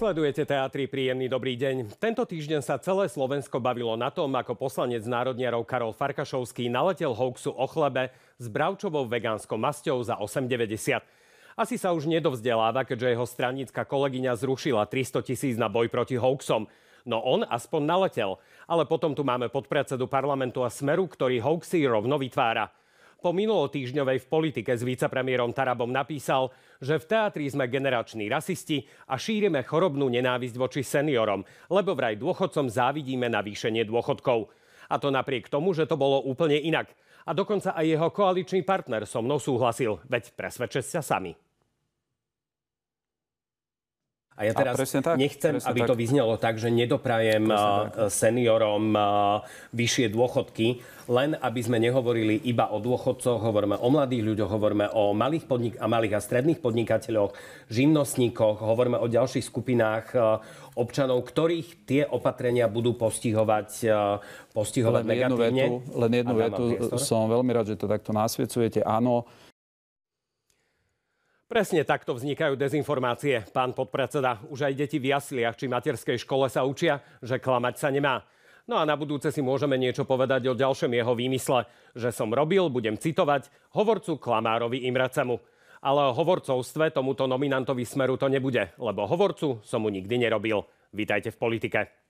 Sledujete teatri príjemný dobrý deň. Tento týždeň sa celé Slovensko bavilo na tom, ako poslanec národniarov Karol Farkašovský naletel hoaxu o chlebe s bravčovou vegánskou masťou za 8,90. Asi sa už nedovzdeláva, keďže jeho stranická kolegyňa zrušila 300 tisíc na boj proti hoaxom. No on aspoň naletel. Ale potom tu máme podpredsedu parlamentu a Smeru, ktorý hoaxy rovno vytvára po minulotýždňovej v politike s vicepremiérom Tarabom napísal, že v teatri sme generační rasisti a šírime chorobnú nenávisť voči seniorom, lebo vraj dôchodcom závidíme na výšenie dôchodkov. A to napriek tomu, že to bolo úplne inak. A dokonca aj jeho koaličný partner so mnou súhlasil, veď presvedčte sa sami. A ja teraz a tak, nechcem, aby tak. to vyznelo tak, že nedoprajem tak. seniorom vyššie dôchodky, len aby sme nehovorili iba o dôchodcoch, hovoríme o mladých ľuďoch, hovoríme o malých, podnik- a malých a stredných podnikateľoch, živnostníkoch, hovoríme o ďalších skupinách občanov, ktorých tie opatrenia budú postihovať, postihovať len negatívne. Jednu vetu, len jednu vetu priestor? som veľmi rád, že to takto nasvedcujete. Áno, Presne takto vznikajú dezinformácie. Pán podpredseda, už aj deti v jasliach či materskej škole sa učia, že klamať sa nemá. No a na budúce si môžeme niečo povedať o ďalšom jeho výmysle, že som robil, budem citovať, hovorcu klamárovi Imracemu. Ale o hovorcovstve tomuto nominantovi smeru to nebude, lebo hovorcu som mu nikdy nerobil. Vítajte v politike.